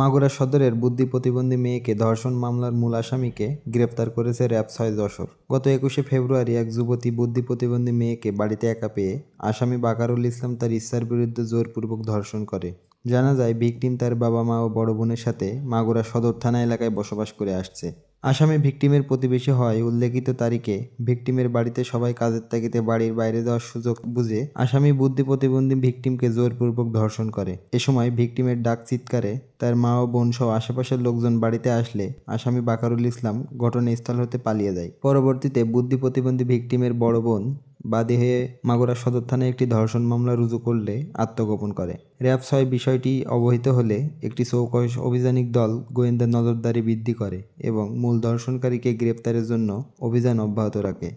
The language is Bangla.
মাগুরা সদরের বুদ্ধি প্রতিবন্ধী মেয়েকে ধর্ষণ মামলার মূল আসামিকে গ্রেপ্তার করেছে র্যাব ছয় দশক গত একুশে ফেব্রুয়ারি এক যুবতী বুদ্ধি প্রতিবন্ধী মেয়েকে বাড়িতে একা পেয়ে আসামি বাকারুল ইসলাম তার ইচ্ছার বিরুদ্ধে জোরপূর্বক ধর্ষণ করে জানা যায় ভিকটিম তার বাবা মা ও বড় বোনের সাথে মাগুরা সদর থানা এলাকায় বসবাস করে আসছে আসামি ভিকটিমের প্রতিবেশী হওয়ায় উল্লেখিত তারিখে ভিকটিমের বাড়িতে সবাই কাজের তাগিতে বাড়ির বাইরে যাওয়ার সুযোগ বুঝে আসামি বুদ্ধি প্রতিবন্ধী ভিকটিমকে জোরপূর্বক ধর্ষণ করে এ সময় ভিকটিমের ডাক চিৎকারে তার মা ও বোন সহ আশেপাশের লোকজন বাড়িতে আসলে আসামি বাকারুল ইসলাম ঘটনাস্থল হতে পালিয়ে যায় পরবর্তীতে বুদ্ধি প্রতিবন্ধী ভিকটিমের বড় বোন বাদী হয়ে মাগুরা সদর থানায় একটি ধর্ষণ মামলা রুজু করলে আত্মগোপন করে র্যাব ছয় বিষয়টি অবহিত হলে একটি চৌকশ অভিযানিক দল গোয়েন্দা নজরদারি বৃদ্ধি করে এবং মূল ধর্ষণকারীকে গ্রেপ্তারের জন্য অভিযান অব্যাহত রাখে